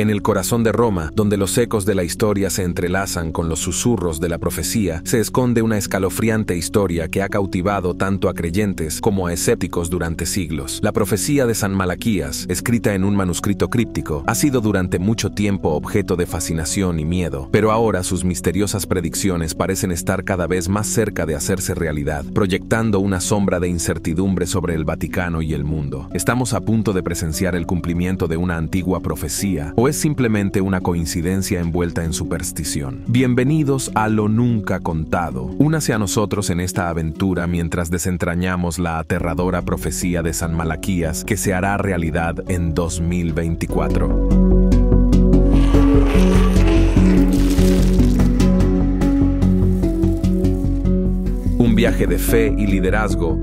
En el corazón de Roma, donde los ecos de la historia se entrelazan con los susurros de la profecía, se esconde una escalofriante historia que ha cautivado tanto a creyentes como a escépticos durante siglos. La profecía de San Malaquías, escrita en un manuscrito críptico, ha sido durante mucho tiempo objeto de fascinación y miedo, pero ahora sus misteriosas predicciones parecen estar cada vez más cerca de hacerse realidad, proyectando una sombra de incertidumbre sobre el Vaticano y el mundo. Estamos a punto de presenciar el cumplimiento de una antigua profecía, o es simplemente una coincidencia envuelta en superstición. Bienvenidos a Lo Nunca Contado. Únase a nosotros en esta aventura mientras desentrañamos la aterradora profecía de San Malaquías que se hará realidad en 2024. Un viaje de fe y liderazgo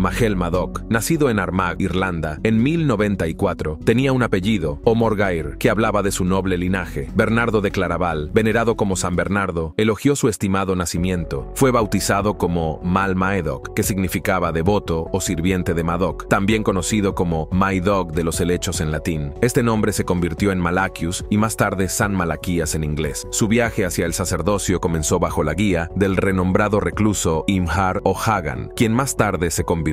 Mahel Madoc, nacido en Armagh, Irlanda, en 1094, tenía un apellido, O'Morgair, que hablaba de su noble linaje. Bernardo de Claraval, venerado como San Bernardo, elogió su estimado nacimiento. Fue bautizado como Mal Maedoc, que significaba devoto o sirviente de Madoc, también conocido como Maidoc de los helechos en latín. Este nombre se convirtió en Malachius y más tarde San Malaquías en inglés. Su viaje hacia el sacerdocio comenzó bajo la guía del renombrado recluso Imhar O'Hagan, quien más tarde se convirtió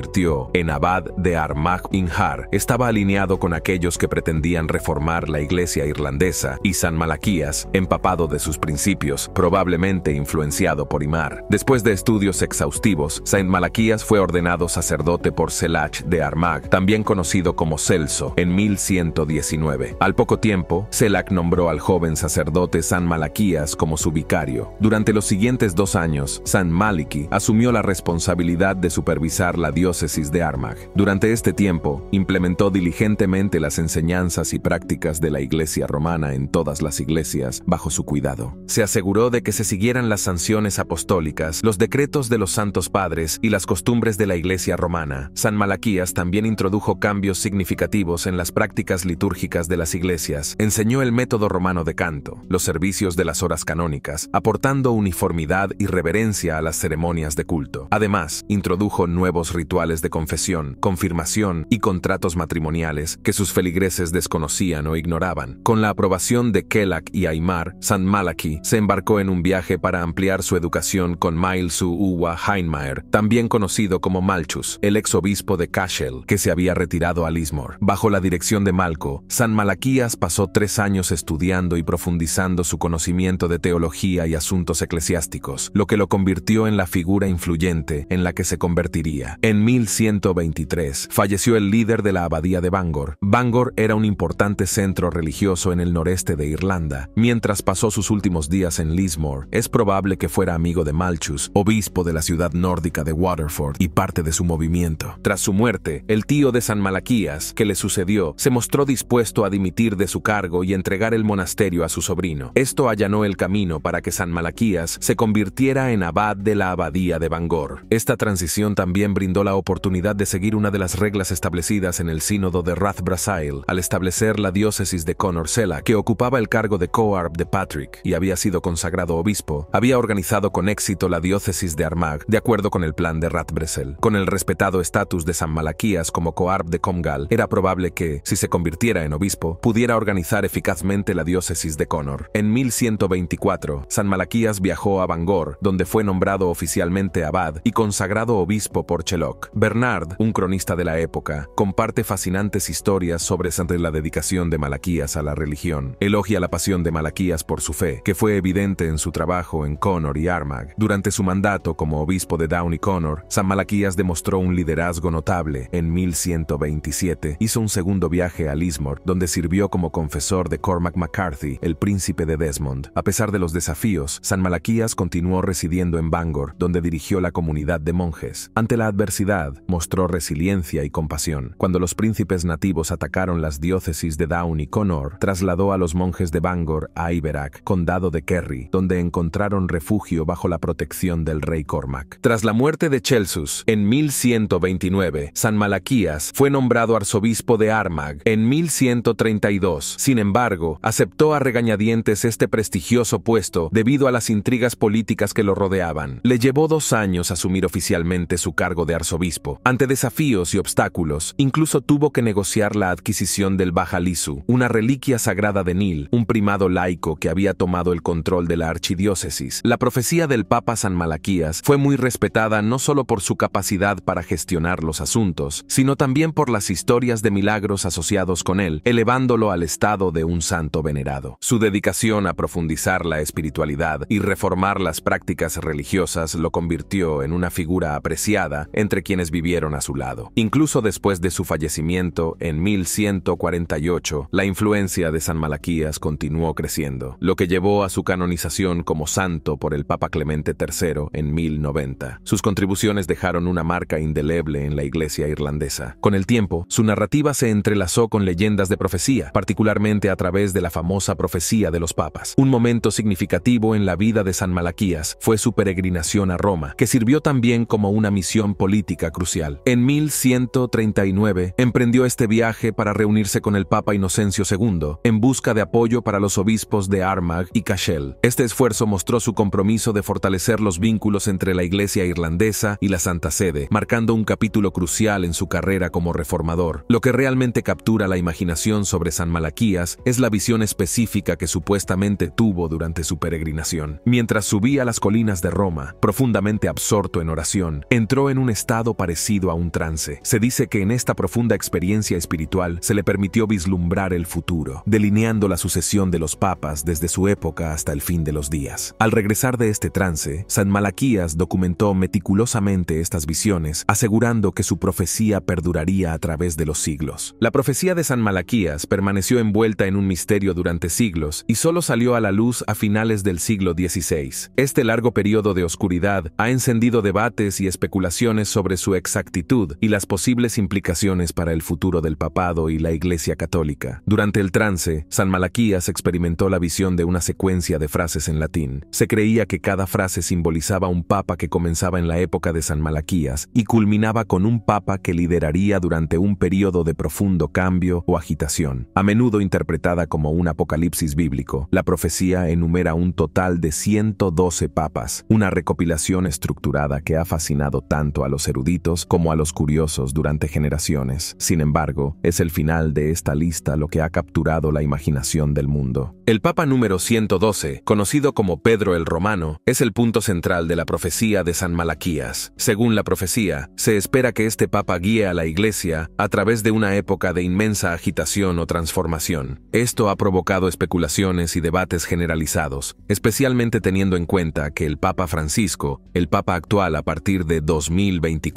en abad de Armagh-Inhar, estaba alineado con aquellos que pretendían reformar la iglesia irlandesa y San Malaquías, empapado de sus principios, probablemente influenciado por Imar. Después de estudios exhaustivos, San Malaquías fue ordenado sacerdote por Selach de Armagh, también conocido como Celso, en 1119. Al poco tiempo, Selach nombró al joven sacerdote San Malaquías como su vicario. Durante los siguientes dos años, San Maliki asumió la responsabilidad de supervisar la diócesis de Armagh. Durante este tiempo, implementó diligentemente las enseñanzas y prácticas de la Iglesia romana en todas las iglesias bajo su cuidado. Se aseguró de que se siguieran las sanciones apostólicas, los decretos de los santos padres y las costumbres de la Iglesia romana. San Malaquías también introdujo cambios significativos en las prácticas litúrgicas de las iglesias, enseñó el método romano de canto, los servicios de las horas canónicas, aportando uniformidad y reverencia a las ceremonias de culto. Además, introdujo nuevos rituales de confesión, confirmación y contratos matrimoniales que sus feligreses desconocían o ignoraban. Con la aprobación de Kellack y Aymar, San Malachi se embarcó en un viaje para ampliar su educación con Miles Uwa Heinmeier, también conocido como Malchus, el exobispo de Cashel, que se había retirado a Lismore. Bajo la dirección de Malco, San Malaquías pasó tres años estudiando y profundizando su conocimiento de teología y asuntos eclesiásticos, lo que lo convirtió en la figura influyente en la que se convertiría. En 1123, falleció el líder de la abadía de Bangor. Bangor era un importante centro religioso en el noreste de Irlanda. Mientras pasó sus últimos días en Lismore, es probable que fuera amigo de Malchus, obispo de la ciudad nórdica de Waterford y parte de su movimiento. Tras su muerte, el tío de San Malaquías, que le sucedió, se mostró dispuesto a dimitir de su cargo y entregar el monasterio a su sobrino. Esto allanó el camino para que San Malaquías se convirtiera en abad de la abadía de Bangor. Esta transición también brindó la oportunidad de seguir una de las reglas establecidas en el sínodo de Rathbrasail al establecer la diócesis de Selak, que ocupaba el cargo de Coarb de Patrick y había sido consagrado obispo, había organizado con éxito la diócesis de Armagh, de acuerdo con el plan de Rathbresel. Con el respetado estatus de San Malaquías como Coarb de Comgal, era probable que, si se convirtiera en obispo, pudiera organizar eficazmente la diócesis de Conor. En 1124, San Malaquías viajó a Bangor, donde fue nombrado oficialmente abad y consagrado obispo por Cheloc. Bernard, un cronista de la época, comparte fascinantes historias sobre la dedicación de Malaquías a la religión. Elogia la pasión de Malaquías por su fe, que fue evidente en su trabajo en Connor y Armagh. Durante su mandato como obispo de Down y Connor, San Malaquías demostró un liderazgo notable. En 1127 hizo un segundo viaje a Lismore, donde sirvió como confesor de Cormac McCarthy, el príncipe de Desmond. A pesar de los desafíos, San Malaquías continuó residiendo en Bangor, donde dirigió la comunidad de monjes. Ante la adversidad mostró resiliencia y compasión. Cuando los príncipes nativos atacaron las diócesis de Down y Connor, trasladó a los monjes de Bangor a Iberac, condado de Kerry, donde encontraron refugio bajo la protección del rey Cormac. Tras la muerte de Chelsus, en 1129, San Malaquías fue nombrado arzobispo de Armagh en 1132. Sin embargo, aceptó a regañadientes este prestigioso puesto debido a las intrigas políticas que lo rodeaban. Le llevó dos años asumir oficialmente su cargo de arzobispo obispo. Ante desafíos y obstáculos, incluso tuvo que negociar la adquisición del Bajalisu, una reliquia sagrada de Nil, un primado laico que había tomado el control de la archidiócesis. La profecía del Papa San Malaquías fue muy respetada no solo por su capacidad para gestionar los asuntos, sino también por las historias de milagros asociados con él, elevándolo al estado de un santo venerado. Su dedicación a profundizar la espiritualidad y reformar las prácticas religiosas lo convirtió en una figura apreciada entre quienes vivieron a su lado. Incluso después de su fallecimiento, en 1148, la influencia de San Malaquías continuó creciendo, lo que llevó a su canonización como santo por el Papa Clemente III en 1090. Sus contribuciones dejaron una marca indeleble en la iglesia irlandesa. Con el tiempo, su narrativa se entrelazó con leyendas de profecía, particularmente a través de la famosa profecía de los papas. Un momento significativo en la vida de San Malaquías fue su peregrinación a Roma, que sirvió también como una misión política crucial. En 1139 emprendió este viaje para reunirse con el Papa Inocencio II en busca de apoyo para los obispos de Armagh y Cashel. Este esfuerzo mostró su compromiso de fortalecer los vínculos entre la Iglesia irlandesa y la Santa Sede, marcando un capítulo crucial en su carrera como reformador. Lo que realmente captura la imaginación sobre San Malaquías es la visión específica que supuestamente tuvo durante su peregrinación. Mientras subía las colinas de Roma, profundamente absorto en oración, entró en un estado parecido a un trance. Se dice que en esta profunda experiencia espiritual se le permitió vislumbrar el futuro, delineando la sucesión de los papas desde su época hasta el fin de los días. Al regresar de este trance, San Malaquías documentó meticulosamente estas visiones, asegurando que su profecía perduraría a través de los siglos. La profecía de San Malaquías permaneció envuelta en un misterio durante siglos y solo salió a la luz a finales del siglo XVI. Este largo periodo de oscuridad ha encendido debates y especulaciones sobre su exactitud y las posibles implicaciones para el futuro del papado y la Iglesia católica. Durante el trance, San Malaquías experimentó la visión de una secuencia de frases en latín. Se creía que cada frase simbolizaba un papa que comenzaba en la época de San Malaquías y culminaba con un papa que lideraría durante un periodo de profundo cambio o agitación. A menudo interpretada como un apocalipsis bíblico, la profecía enumera un total de 112 papas, una recopilación estructurada que ha fascinado tanto a los eruditos como a los curiosos durante generaciones. Sin embargo, es el final de esta lista lo que ha capturado la imaginación del mundo. El Papa número 112, conocido como Pedro el Romano, es el punto central de la profecía de San Malaquías. Según la profecía, se espera que este Papa guíe a la Iglesia a través de una época de inmensa agitación o transformación. Esto ha provocado especulaciones y debates generalizados, especialmente teniendo en cuenta que el Papa Francisco, el Papa actual a partir de 2021,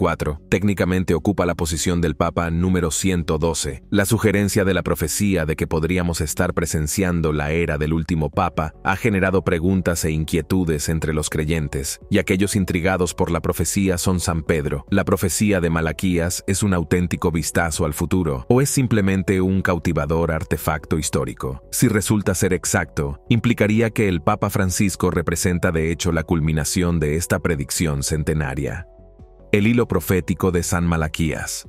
Técnicamente ocupa la posición del Papa número 112. La sugerencia de la profecía de que podríamos estar presenciando la era del último Papa ha generado preguntas e inquietudes entre los creyentes, y aquellos intrigados por la profecía son San Pedro. La profecía de Malaquías es un auténtico vistazo al futuro, o es simplemente un cautivador artefacto histórico. Si resulta ser exacto, implicaría que el Papa Francisco representa de hecho la culminación de esta predicción centenaria. El hilo profético de San Malaquías.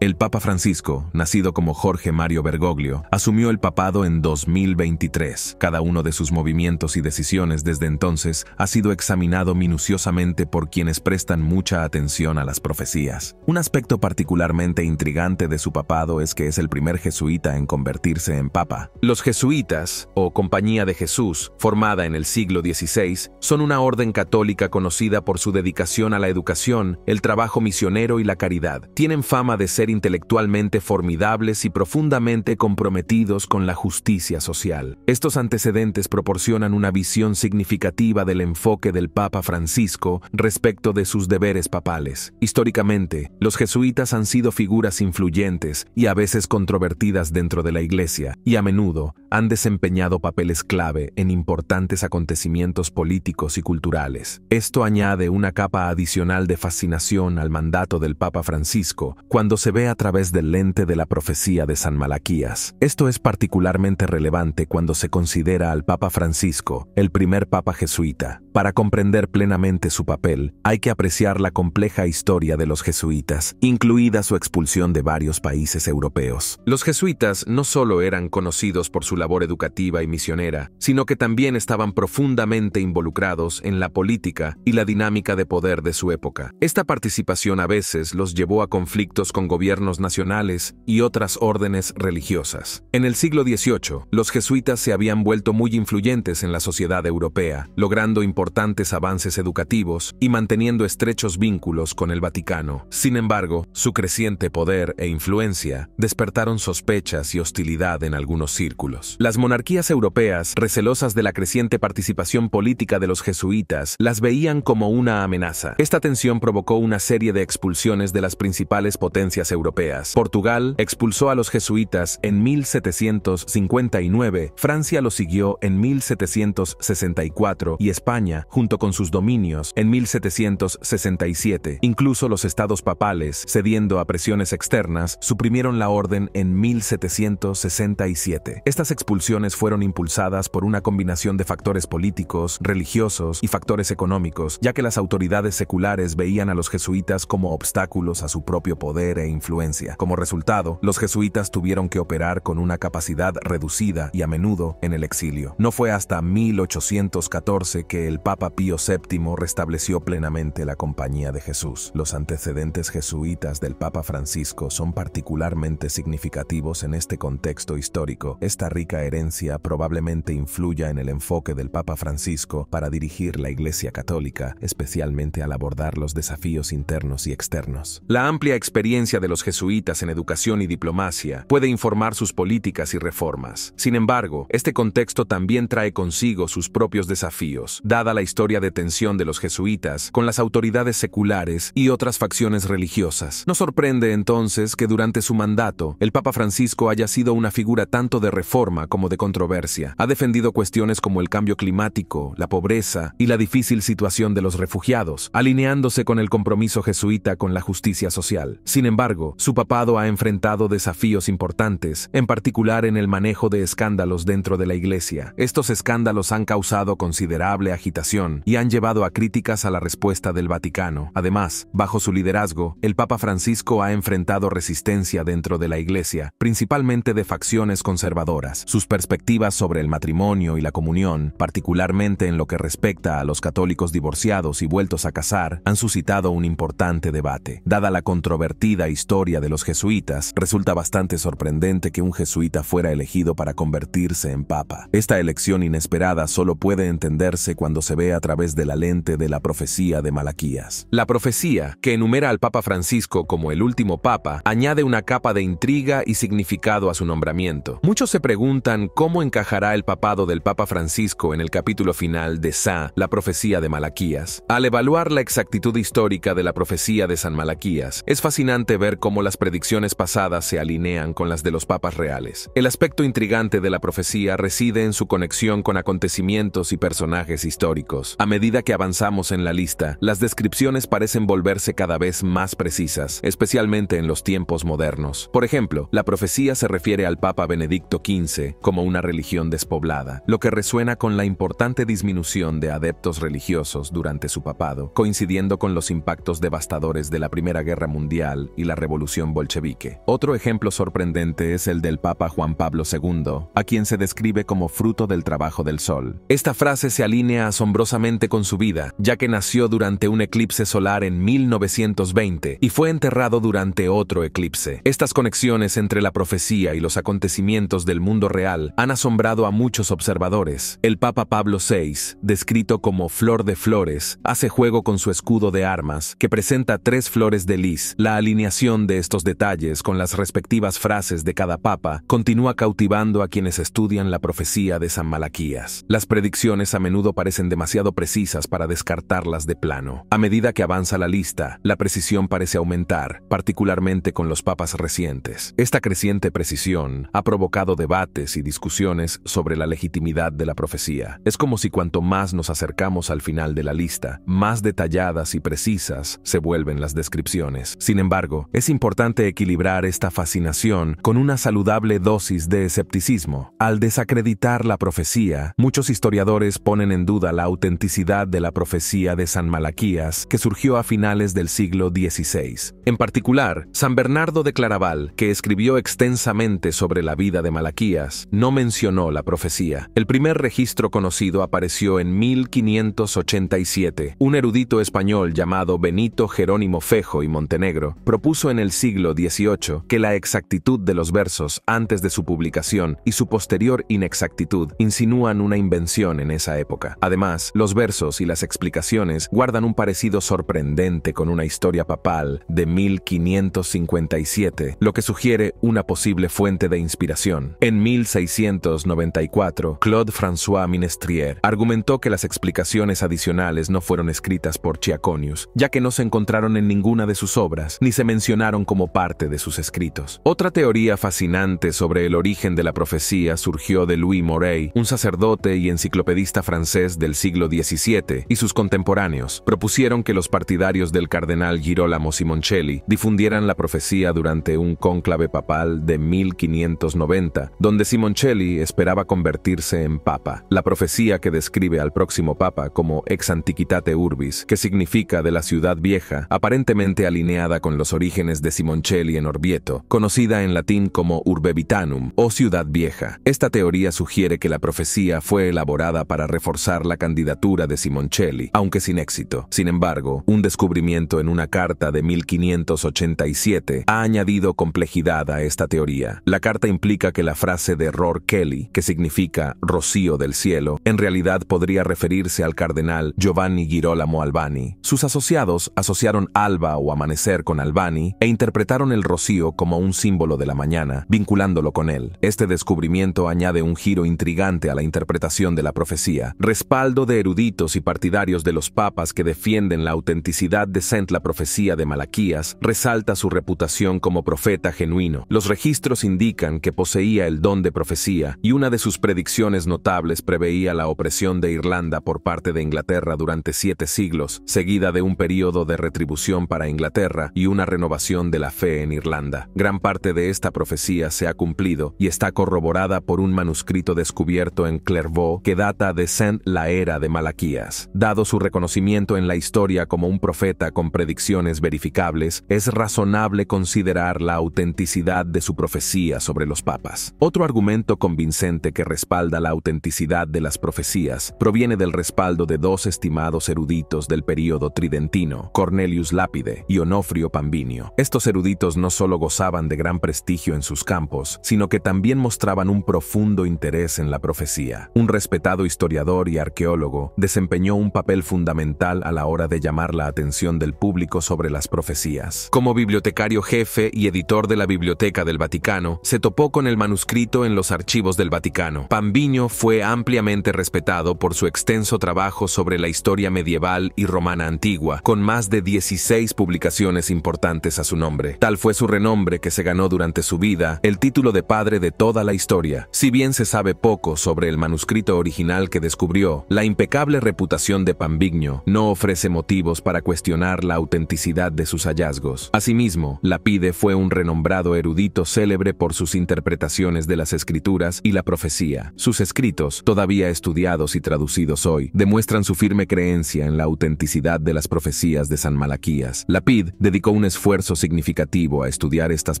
El Papa Francisco, nacido como Jorge Mario Bergoglio, asumió el papado en 2023. Cada uno de sus movimientos y decisiones desde entonces ha sido examinado minuciosamente por quienes prestan mucha atención a las profecías. Un aspecto particularmente intrigante de su papado es que es el primer jesuita en convertirse en papa. Los jesuitas, o Compañía de Jesús, formada en el siglo XVI, son una orden católica conocida por su dedicación a la educación, el trabajo misionero y la caridad. Tienen fama de ser intelectualmente formidables y profundamente comprometidos con la justicia social. Estos antecedentes proporcionan una visión significativa del enfoque del Papa Francisco respecto de sus deberes papales. Históricamente, los jesuitas han sido figuras influyentes y a veces controvertidas dentro de la Iglesia, y a menudo han desempeñado papeles clave en importantes acontecimientos políticos y culturales. Esto añade una capa adicional de fascinación al mandato del Papa Francisco cuando se ve a través del lente de la profecía de San Malaquías. Esto es particularmente relevante cuando se considera al Papa Francisco, el primer Papa jesuita, para comprender plenamente su papel, hay que apreciar la compleja historia de los jesuitas, incluida su expulsión de varios países europeos. Los jesuitas no solo eran conocidos por su labor educativa y misionera, sino que también estaban profundamente involucrados en la política y la dinámica de poder de su época. Esta participación a veces los llevó a conflictos con gobiernos nacionales y otras órdenes religiosas. En el siglo XVIII, los jesuitas se habían vuelto muy influyentes en la sociedad europea, logrando importantes avances educativos y manteniendo estrechos vínculos con el Vaticano. Sin embargo, su creciente poder e influencia despertaron sospechas y hostilidad en algunos círculos. Las monarquías europeas, recelosas de la creciente participación política de los jesuitas, las veían como una amenaza. Esta tensión provocó una serie de expulsiones de las principales potencias europeas. Portugal expulsó a los jesuitas en 1759, Francia lo siguió en 1764 y España junto con sus dominios, en 1767. Incluso los estados papales, cediendo a presiones externas, suprimieron la orden en 1767. Estas expulsiones fueron impulsadas por una combinación de factores políticos, religiosos y factores económicos, ya que las autoridades seculares veían a los jesuitas como obstáculos a su propio poder e influencia. Como resultado, los jesuitas tuvieron que operar con una capacidad reducida y a menudo en el exilio. No fue hasta 1814 que el Papa Pío VII restableció plenamente la Compañía de Jesús. Los antecedentes jesuitas del Papa Francisco son particularmente significativos en este contexto histórico. Esta rica herencia probablemente influya en el enfoque del Papa Francisco para dirigir la Iglesia Católica, especialmente al abordar los desafíos internos y externos. La amplia experiencia de los jesuitas en educación y diplomacia puede informar sus políticas y reformas. Sin embargo, este contexto también trae consigo sus propios desafíos, Dada la historia de tensión de los jesuitas con las autoridades seculares y otras facciones religiosas. No sorprende entonces que durante su mandato el Papa Francisco haya sido una figura tanto de reforma como de controversia. Ha defendido cuestiones como el cambio climático, la pobreza y la difícil situación de los refugiados, alineándose con el compromiso jesuita con la justicia social. Sin embargo, su papado ha enfrentado desafíos importantes, en particular en el manejo de escándalos dentro de la Iglesia. Estos escándalos han causado considerable agitación y han llevado a críticas a la respuesta del Vaticano. Además, bajo su liderazgo, el Papa Francisco ha enfrentado resistencia dentro de la Iglesia, principalmente de facciones conservadoras. Sus perspectivas sobre el matrimonio y la comunión, particularmente en lo que respecta a los católicos divorciados y vueltos a casar, han suscitado un importante debate. Dada la controvertida historia de los jesuitas, resulta bastante sorprendente que un jesuita fuera elegido para convertirse en papa. Esta elección inesperada solo puede entenderse cuando se se ve a través de la lente de la profecía de Malaquías. La profecía, que enumera al Papa Francisco como el último Papa, añade una capa de intriga y significado a su nombramiento. Muchos se preguntan cómo encajará el papado del Papa Francisco en el capítulo final de Sa, la profecía de Malaquías. Al evaluar la exactitud histórica de la profecía de San Malaquías, es fascinante ver cómo las predicciones pasadas se alinean con las de los papas reales. El aspecto intrigante de la profecía reside en su conexión con acontecimientos y personajes históricos a medida que avanzamos en la lista, las descripciones parecen volverse cada vez más precisas, especialmente en los tiempos modernos. Por ejemplo, la profecía se refiere al Papa Benedicto XV como una religión despoblada, lo que resuena con la importante disminución de adeptos religiosos durante su papado, coincidiendo con los impactos devastadores de la Primera Guerra Mundial y la Revolución Bolchevique. Otro ejemplo sorprendente es el del Papa Juan Pablo II, a quien se describe como fruto del trabajo del sol. Esta frase se alinea a asombrosamente con su vida, ya que nació durante un eclipse solar en 1920 y fue enterrado durante otro eclipse. Estas conexiones entre la profecía y los acontecimientos del mundo real han asombrado a muchos observadores. El Papa Pablo VI, descrito como flor de flores, hace juego con su escudo de armas, que presenta tres flores de lis. La alineación de estos detalles con las respectivas frases de cada papa continúa cautivando a quienes estudian la profecía de San Malaquías. Las predicciones a menudo parecen de demasiado precisas para descartarlas de plano. A medida que avanza la lista, la precisión parece aumentar, particularmente con los papas recientes. Esta creciente precisión ha provocado debates y discusiones sobre la legitimidad de la profecía. Es como si cuanto más nos acercamos al final de la lista, más detalladas y precisas se vuelven las descripciones. Sin embargo, es importante equilibrar esta fascinación con una saludable dosis de escepticismo. Al desacreditar la profecía, muchos historiadores ponen en duda la autenticidad de la profecía de San Malaquías que surgió a finales del siglo XVI. En particular, San Bernardo de Claraval, que escribió extensamente sobre la vida de Malaquías, no mencionó la profecía. El primer registro conocido apareció en 1587. Un erudito español llamado Benito Jerónimo Fejo y Montenegro propuso en el siglo XVIII que la exactitud de los versos antes de su publicación y su posterior inexactitud insinúan una invención en esa época. Además, los versos y las explicaciones guardan un parecido sorprendente con una historia papal de 1557, lo que sugiere una posible fuente de inspiración. En 1694, Claude François Minestrier argumentó que las explicaciones adicionales no fueron escritas por Chiaconius, ya que no se encontraron en ninguna de sus obras, ni se mencionaron como parte de sus escritos. Otra teoría fascinante sobre el origen de la profecía surgió de Louis Morey, un sacerdote y enciclopedista francés del siglo XVII y sus contemporáneos propusieron que los partidarios del cardenal Girolamo Simoncelli difundieran la profecía durante un cónclave papal de 1590, donde Simoncelli esperaba convertirse en papa, la profecía que describe al próximo papa como ex antiquitate urbis, que significa de la ciudad vieja, aparentemente alineada con los orígenes de Simoncelli en Orvieto, conocida en latín como Urbevitanum o ciudad vieja. Esta teoría sugiere que la profecía fue elaborada para reforzar la candidatura de Simoncelli, aunque sin éxito. Sin embargo, un descubrimiento en una carta de 1587 ha añadido complejidad a esta teoría. La carta implica que la frase de Ror Kelly, que significa rocío del cielo, en realidad podría referirse al cardenal Giovanni Girolamo Albani. Sus asociados asociaron alba o amanecer con Albani e interpretaron el rocío como un símbolo de la mañana, vinculándolo con él. Este descubrimiento añade un giro intrigante a la interpretación de la profecía, respaldo de eruditos y partidarios de los papas que defienden la autenticidad de Saint la profecía de Malaquías, resalta su reputación como profeta genuino. Los registros indican que poseía el don de profecía y una de sus predicciones notables preveía la opresión de Irlanda por parte de Inglaterra durante siete siglos, seguida de un periodo de retribución para Inglaterra y una renovación de la fe en Irlanda. Gran parte de esta profecía se ha cumplido y está corroborada por un manuscrito descubierto en Clairvaux que data de Saint la de Malaquías. Dado su reconocimiento en la historia como un profeta con predicciones verificables, es razonable considerar la autenticidad de su profecía sobre los papas. Otro argumento convincente que respalda la autenticidad de las profecías proviene del respaldo de dos estimados eruditos del período tridentino, Cornelius Lápide y Onofrio Pambinio. Estos eruditos no solo gozaban de gran prestigio en sus campos, sino que también mostraban un profundo interés en la profecía. Un respetado historiador y arqueólogo desempeñó un papel fundamental a la hora de llamar la atención del público sobre las profecías. Como bibliotecario jefe y editor de la Biblioteca del Vaticano, se topó con el manuscrito en los archivos del Vaticano. Pambiño fue ampliamente respetado por su extenso trabajo sobre la historia medieval y romana antigua, con más de 16 publicaciones importantes a su nombre. Tal fue su renombre que se ganó durante su vida el título de padre de toda la historia. Si bien se sabe poco sobre el manuscrito original que descubrió, la impecable reputación de Pambigno no ofrece motivos para cuestionar la autenticidad de sus hallazgos. Asimismo, Lapide fue un renombrado erudito célebre por sus interpretaciones de las escrituras y la profecía. Sus escritos, todavía estudiados y traducidos hoy, demuestran su firme creencia en la autenticidad de las profecías de San Malaquías. Lapide dedicó un esfuerzo significativo a estudiar estas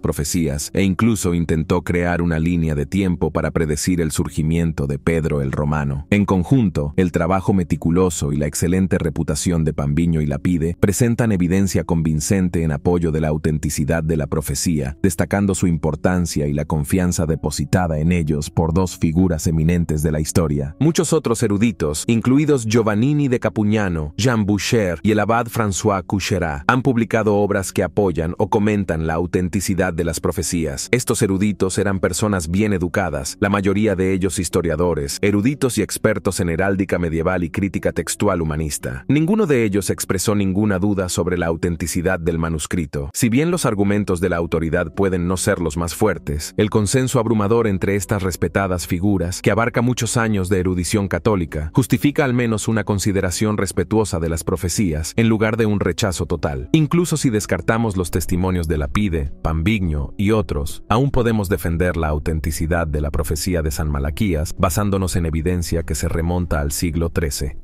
profecías e incluso intentó crear una línea de tiempo para predecir el surgimiento de Pedro el Romano. En conjunto, el trabajo meticuloso y la excelente reputación de Pambiño y Lapide presentan evidencia convincente en apoyo de la autenticidad de la profecía, destacando su importancia y la confianza depositada en ellos por dos figuras eminentes de la historia. Muchos otros eruditos, incluidos Giovannini de Capuñano, Jean Boucher y el abad François Coucherat, han publicado obras que apoyan o comentan la autenticidad de las profecías. Estos eruditos eran personas bien educadas, la mayoría de ellos historiadores, eruditos y expertos en heráldica medieval y crítica textual humanista. Ninguno de ellos expresó ninguna duda sobre la autenticidad del manuscrito. Si bien los argumentos de la autoridad pueden no ser los más fuertes, el consenso abrumador entre estas respetadas figuras, que abarca muchos años de erudición católica, justifica al menos una consideración respetuosa de las profecías en lugar de un rechazo total. Incluso si descartamos los testimonios de Lapide, Pambigno y otros, aún podemos defender la autenticidad de la profecía de San Malaquías basándonos en evidencia que se remonta al siglo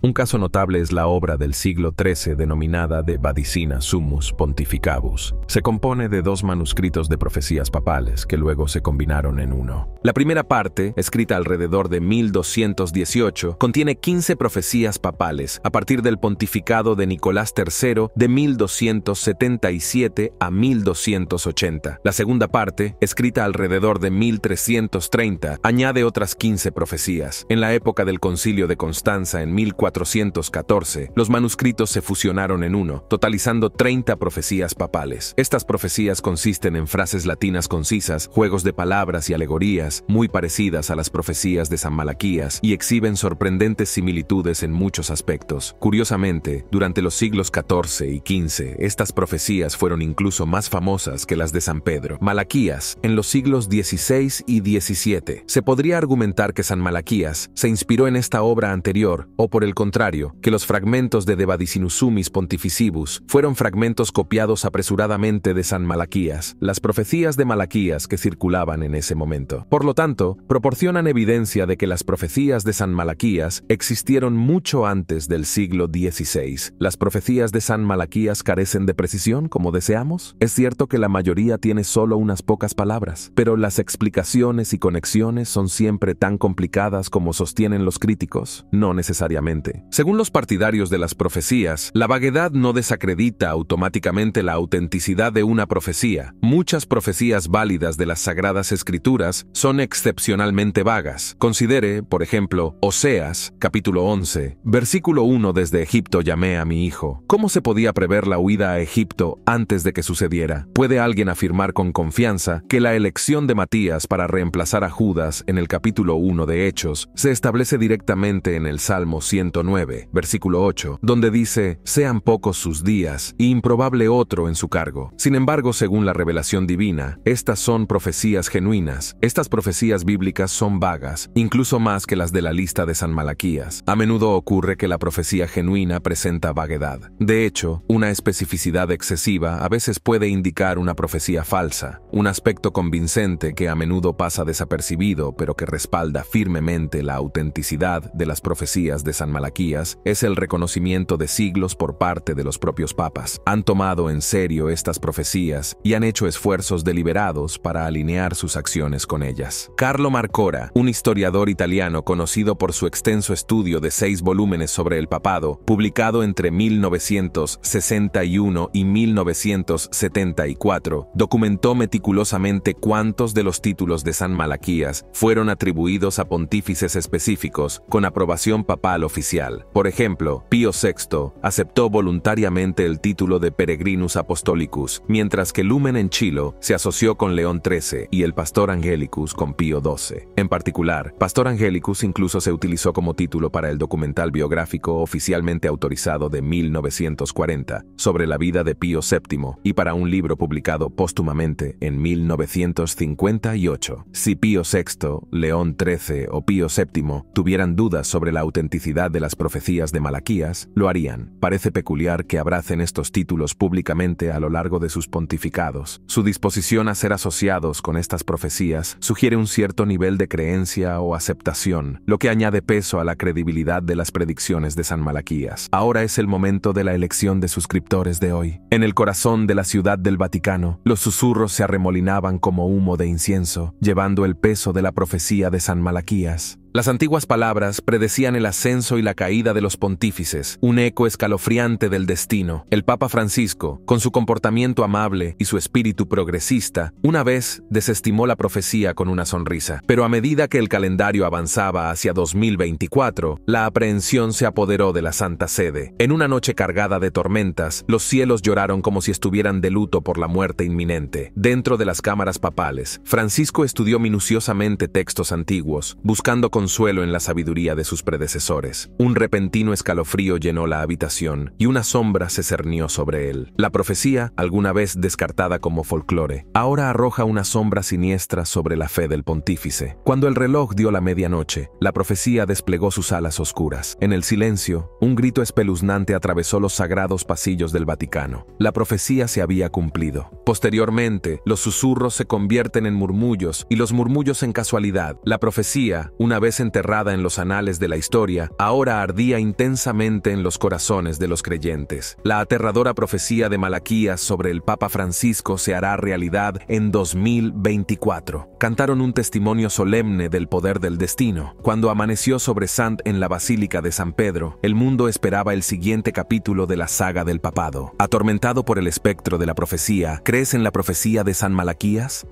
un caso notable es la obra del siglo XIII denominada De Badicina Sumus Pontificabus. Se compone de dos manuscritos de profecías papales que luego se combinaron en uno. La primera parte, escrita alrededor de 1218, contiene 15 profecías papales a partir del pontificado de Nicolás III de 1277 a 1280. La segunda parte, escrita alrededor de 1330, añade otras 15 profecías. En la época del concilio de Constanza, en 1414, los manuscritos se fusionaron en uno, totalizando 30 profecías papales. Estas profecías consisten en frases latinas concisas, juegos de palabras y alegorías, muy parecidas a las profecías de San Malaquías, y exhiben sorprendentes similitudes en muchos aspectos. Curiosamente, durante los siglos XIV y XV, estas profecías fueron incluso más famosas que las de San Pedro. Malaquías, en los siglos XVI y XVII, se podría argumentar que San Malaquías se inspiró en esta obra anterior o por el contrario, que los fragmentos de Devadisinusumis pontificibus fueron fragmentos copiados apresuradamente de San Malaquías, las profecías de Malaquías que circulaban en ese momento. Por lo tanto, proporcionan evidencia de que las profecías de San Malaquías existieron mucho antes del siglo XVI. ¿Las profecías de San Malaquías carecen de precisión como deseamos? Es cierto que la mayoría tiene solo unas pocas palabras, pero las explicaciones y conexiones son siempre tan complicadas como sostienen los críticos. No necesariamente. Según los partidarios de las profecías, la vaguedad no desacredita automáticamente la autenticidad de una profecía. Muchas profecías válidas de las Sagradas Escrituras son excepcionalmente vagas. Considere, por ejemplo, Oseas, capítulo 11, versículo 1 desde Egipto llamé a mi hijo. ¿Cómo se podía prever la huida a Egipto antes de que sucediera? ¿Puede alguien afirmar con confianza que la elección de Matías para reemplazar a Judas en el capítulo 1 de Hechos se establece directamente en el Salmo 109, versículo 8, donde dice, sean pocos sus días y e improbable otro en su cargo. Sin embargo, según la revelación divina, estas son profecías genuinas. Estas profecías bíblicas son vagas, incluso más que las de la lista de San Malaquías. A menudo ocurre que la profecía genuina presenta vaguedad. De hecho, una especificidad excesiva a veces puede indicar una profecía falsa, un aspecto convincente que a menudo pasa desapercibido pero que respalda firmemente la autenticidad de las profecías de San Malaquías es el reconocimiento de siglos por parte de los propios papas. Han tomado en serio estas profecías y han hecho esfuerzos deliberados para alinear sus acciones con ellas. Carlo Marcora, un historiador italiano conocido por su extenso estudio de seis volúmenes sobre el papado, publicado entre 1961 y 1974, documentó meticulosamente cuántos de los títulos de San Malaquías fueron atribuidos a pontífices específicos con aprobación papal oficial. Por ejemplo, Pío VI aceptó voluntariamente el título de Peregrinus Apostolicus, mientras que Lumen en Chilo se asoció con León XIII y el Pastor Angelicus con Pío XII. En particular, Pastor Angelicus incluso se utilizó como título para el documental biográfico oficialmente autorizado de 1940 sobre la vida de Pío VII y para un libro publicado póstumamente en 1958. Si Pío VI, León XIII o Pío VII tuvieran dudas sobre la autenticidad de las profecías de Malaquías, lo harían. Parece peculiar que abracen estos títulos públicamente a lo largo de sus pontificados. Su disposición a ser asociados con estas profecías sugiere un cierto nivel de creencia o aceptación, lo que añade peso a la credibilidad de las predicciones de San Malaquías. Ahora es el momento de la elección de suscriptores de hoy. En el corazón de la ciudad del Vaticano, los susurros se arremolinaban como humo de incienso, llevando el peso de la profecía de San Malaquías. Las antiguas palabras predecían el ascenso y la caída de los pontífices, un eco escalofriante del destino. El Papa Francisco, con su comportamiento amable y su espíritu progresista, una vez desestimó la profecía con una sonrisa. Pero a medida que el calendario avanzaba hacia 2024, la aprehensión se apoderó de la Santa Sede. En una noche cargada de tormentas, los cielos lloraron como si estuvieran de luto por la muerte inminente. Dentro de las cámaras papales, Francisco estudió minuciosamente textos antiguos, buscando con consuelo en la sabiduría de sus predecesores. Un repentino escalofrío llenó la habitación y una sombra se cernió sobre él. La profecía, alguna vez descartada como folclore, ahora arroja una sombra siniestra sobre la fe del pontífice. Cuando el reloj dio la medianoche, la profecía desplegó sus alas oscuras. En el silencio, un grito espeluznante atravesó los sagrados pasillos del Vaticano. La profecía se había cumplido. Posteriormente, los susurros se convierten en murmullos y los murmullos en casualidad. La profecía, una vez enterrada en los anales de la historia, ahora ardía intensamente en los corazones de los creyentes. La aterradora profecía de Malaquías sobre el Papa Francisco se hará realidad en 2024. Cantaron un testimonio solemne del poder del destino. Cuando amaneció sobre Sant en la Basílica de San Pedro, el mundo esperaba el siguiente capítulo de la saga del papado. Atormentado por el espectro de la profecía, ¿crees en la profecía de San Malaquías?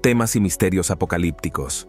temas y misterios apocalípticos.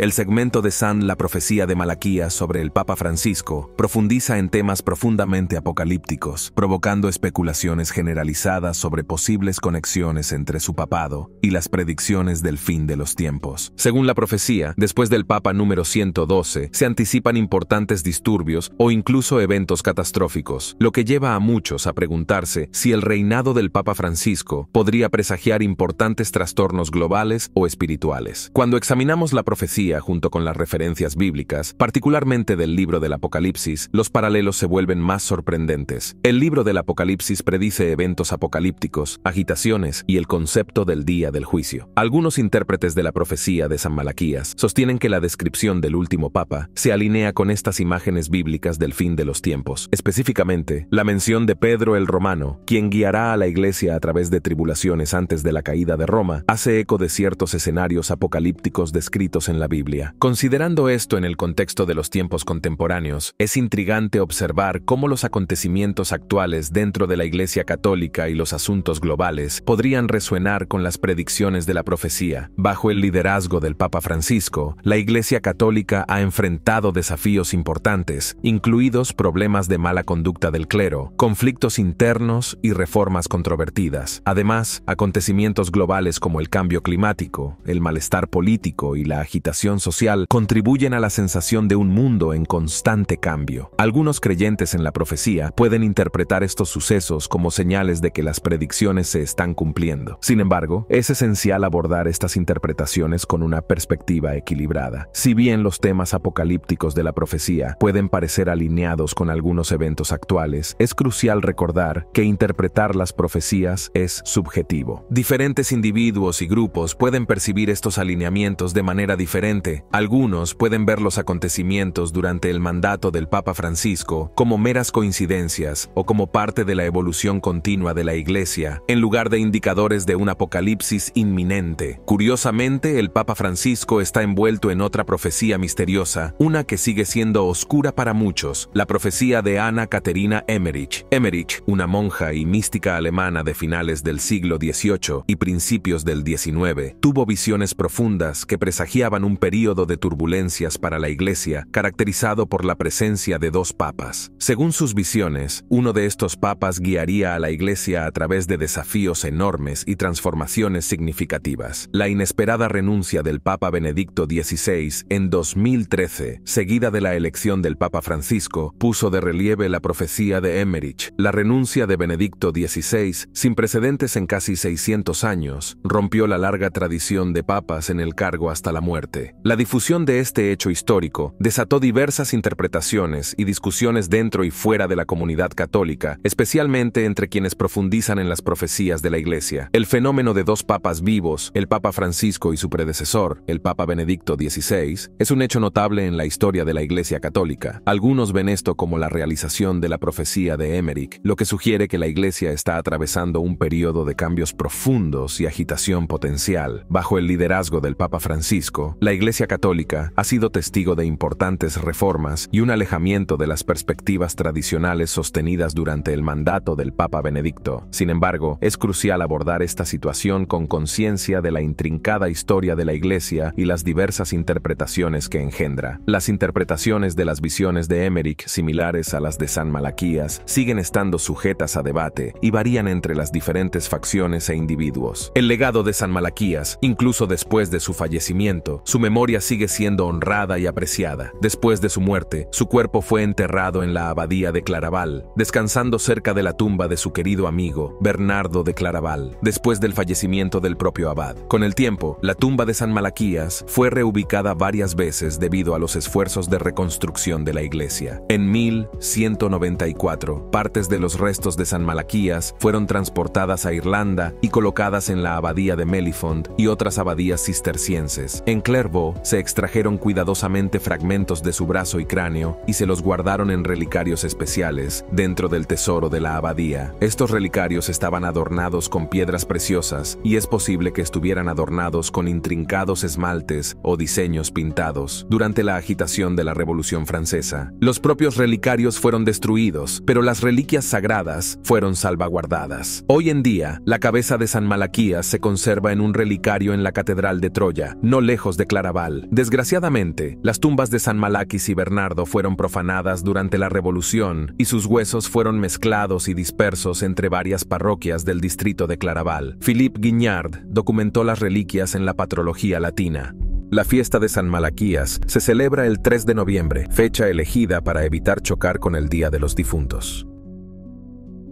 El segmento de San La profecía de Malaquía sobre el Papa Francisco profundiza en temas profundamente apocalípticos, provocando especulaciones generalizadas sobre posibles conexiones entre su papado y las predicciones del fin de los tiempos. Según la profecía, después del Papa número 112, se anticipan importantes disturbios o incluso eventos catastróficos, lo que lleva a muchos a preguntarse si el reinado del Papa Francisco podría presagiar importantes trastornos globales o espirituales. Cuando examinamos la profecía, junto con las referencias bíblicas, particularmente del libro del Apocalipsis, los paralelos se vuelven más sorprendentes. El libro del Apocalipsis predice eventos apocalípticos, agitaciones y el concepto del día del juicio. Algunos intérpretes de la profecía de San Malaquías sostienen que la descripción del último papa se alinea con estas imágenes bíblicas del fin de los tiempos, específicamente la mención de Pedro el Romano, quien guiará a la iglesia a través de tribulaciones antes de la caída de Roma, hace eco de ciertos escenarios apocalípticos descritos en la Biblia. Considerando esto en el contexto de los tiempos contemporáneos, es intrigante observar cómo los acontecimientos actuales dentro de la Iglesia Católica y los asuntos globales podrían resuenar con las predicciones de la profecía. Bajo el liderazgo del Papa Francisco, la Iglesia Católica ha enfrentado desafíos importantes, incluidos problemas de mala conducta del clero, conflictos internos y reformas controvertidas. Además, acontecimientos globales como el cambio climático, el malestar político y la agitación social contribuyen a la sensación de un mundo en constante cambio. Algunos creyentes en la profecía pueden interpretar estos sucesos como señales de que las predicciones se están cumpliendo. Sin embargo, es esencial abordar estas interpretaciones con una perspectiva equilibrada. Si bien los temas apocalípticos de la profecía pueden parecer alineados con algunos eventos actuales, es crucial recordar que interpretar las profecías es subjetivo. Diferentes individuos y grupos pueden percibir estos alineamientos de manera diferente algunos pueden ver los acontecimientos durante el mandato del Papa Francisco como meras coincidencias o como parte de la evolución continua de la Iglesia, en lugar de indicadores de un apocalipsis inminente. Curiosamente, el Papa Francisco está envuelto en otra profecía misteriosa, una que sigue siendo oscura para muchos, la profecía de Ana Caterina Emmerich. Emmerich, una monja y mística alemana de finales del siglo XVIII y principios del XIX, tuvo visiones profundas que presagiaban un período de turbulencias para la Iglesia caracterizado por la presencia de dos papas. Según sus visiones, uno de estos papas guiaría a la Iglesia a través de desafíos enormes y transformaciones significativas. La inesperada renuncia del Papa Benedicto XVI en 2013, seguida de la elección del Papa Francisco, puso de relieve la profecía de Emmerich. La renuncia de Benedicto XVI, sin precedentes en casi 600 años, rompió la larga tradición de papas en el cargo hasta la muerte. La difusión de este hecho histórico desató diversas interpretaciones y discusiones dentro y fuera de la comunidad católica, especialmente entre quienes profundizan en las profecías de la Iglesia. El fenómeno de dos papas vivos, el Papa Francisco y su predecesor, el Papa Benedicto XVI, es un hecho notable en la historia de la Iglesia católica. Algunos ven esto como la realización de la profecía de Emmerich, lo que sugiere que la Iglesia está atravesando un periodo de cambios profundos y agitación potencial. Bajo el liderazgo del Papa Francisco, la Iglesia Católica ha sido testigo de importantes reformas y un alejamiento de las perspectivas tradicionales sostenidas durante el mandato del Papa Benedicto. Sin embargo, es crucial abordar esta situación con conciencia de la intrincada historia de la Iglesia y las diversas interpretaciones que engendra. Las interpretaciones de las visiones de Emmerich, similares a las de San Malaquías, siguen estando sujetas a debate y varían entre las diferentes facciones e individuos. El legado de San Malaquías, incluso después de su fallecimiento, su memoria sigue siendo honrada y apreciada. Después de su muerte, su cuerpo fue enterrado en la abadía de Claraval, descansando cerca de la tumba de su querido amigo, Bernardo de Claraval, después del fallecimiento del propio abad. Con el tiempo, la tumba de San Malaquías fue reubicada varias veces debido a los esfuerzos de reconstrucción de la iglesia. En 1194, partes de los restos de San Malaquías fueron transportadas a Irlanda y colocadas en la abadía de Melifont y otras abadías cistercienses. En Clairvaux, se extrajeron cuidadosamente fragmentos de su brazo y cráneo y se los guardaron en relicarios especiales dentro del tesoro de la abadía. Estos relicarios estaban adornados con piedras preciosas y es posible que estuvieran adornados con intrincados esmaltes o diseños pintados durante la agitación de la Revolución Francesa. Los propios relicarios fueron destruidos, pero las reliquias sagradas fueron salvaguardadas. Hoy en día, la cabeza de San Malaquías se conserva en un relicario en la Catedral de Troya, no lejos de Clara Desgraciadamente, las tumbas de San Malaquis y Bernardo fueron profanadas durante la Revolución y sus huesos fueron mezclados y dispersos entre varias parroquias del distrito de Claraval. Philippe Guignard documentó las reliquias en la patrología latina. La fiesta de San Malaquías se celebra el 3 de noviembre, fecha elegida para evitar chocar con el Día de los Difuntos.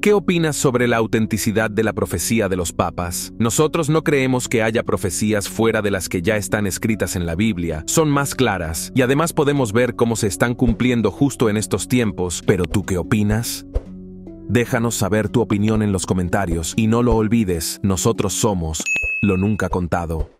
¿Qué opinas sobre la autenticidad de la profecía de los papas? Nosotros no creemos que haya profecías fuera de las que ya están escritas en la Biblia, son más claras, y además podemos ver cómo se están cumpliendo justo en estos tiempos, pero ¿tú qué opinas? Déjanos saber tu opinión en los comentarios y no lo olvides, nosotros somos lo nunca contado.